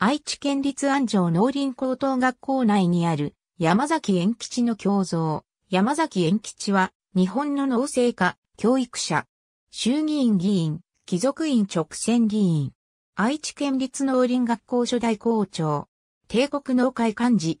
愛知県立安城農林高等学校内にある山崎円吉の胸像。山崎円吉は日本の農政家、教育者、衆議院議員、貴族院直選議員、愛知県立農林学校初代校長、帝国農会幹事、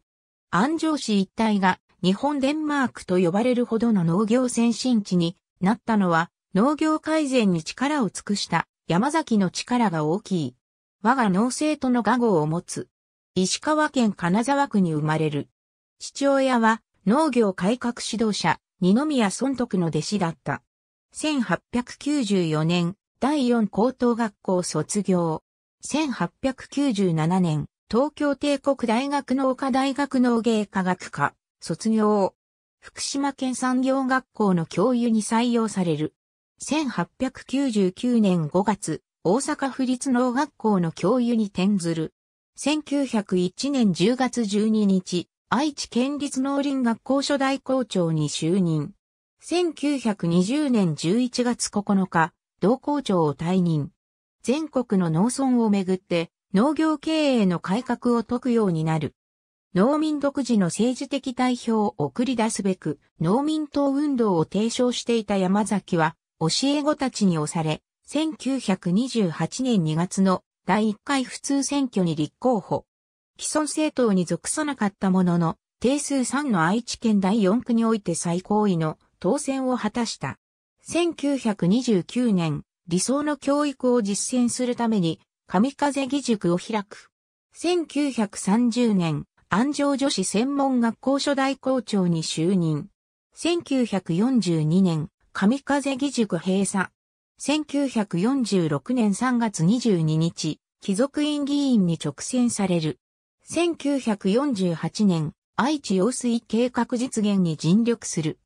安城市一帯が日本デンマークと呼ばれるほどの農業先進地になったのは農業改善に力を尽くした山崎の力が大きい我が農政との画号を持つ。石川県金沢区に生まれる。父親は農業改革指導者、二宮尊徳の弟子だった。1894年、第四高等学校卒業。1897年、東京帝国大学農科大学農芸科学科、卒業。福島県産業学校の教諭に採用される。1899年5月、大阪府立農学校の教諭に転ずる。1901年10月12日、愛知県立農林学校初代校長に就任。1920年11月9日、同校長を退任。全国の農村をめぐって農業経営の改革を解くようになる。農民独自の政治的代表を送り出すべく農民党運動を提唱していた山崎は教え子たちに押され、1928年2月の第1回普通選挙に立候補。既存政党に属さなかったものの、定数3の愛知県第4区において最高位の当選を果たした。1929年、理想の教育を実践するために、神風義塾を開く。1930年、安城女子専門学校初代校長に就任。1942年、神風義塾閉鎖。1946年3月22日、貴族院議員に直選される。1948年、愛知用水計画実現に尽力する。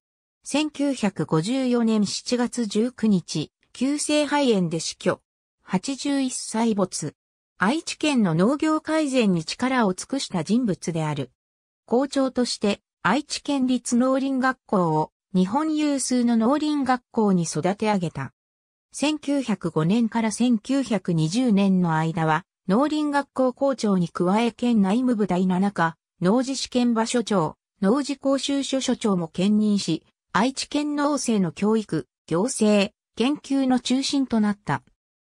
1954年7月19日、急性肺炎で死去。81歳没。愛知県の農業改善に力を尽くした人物である。校長として、愛知県立農林学校を日本有数の農林学校に育て上げた。1905年から1920年の間は、農林学校校長に加え県内務部第7課、農事試験場所長、農事講習所所長も兼任し、愛知県農政の教育、行政、研究の中心となった。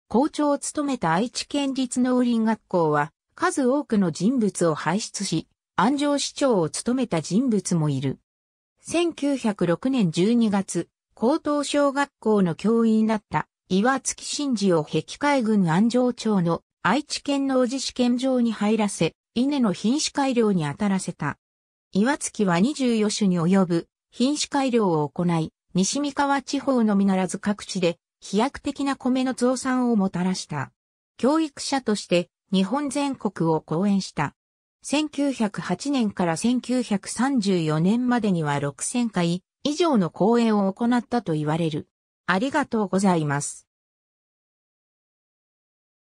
校長を務めた愛知県立農林学校は、数多くの人物を輩出し、安城市長を務めた人物もいる。1906年12月、高等小学校の教員だった岩月真治を壁海軍安城町の愛知県農事試験場に入らせ、稲の品種改良に当たらせた。岩月は24種に及ぶ品種改良を行い、西三河地方のみならず各地で飛躍的な米の増産をもたらした。教育者として日本全国を講演した。1908年から1934年までには6000回以上の講演を行ったと言われる。ありがとうございます。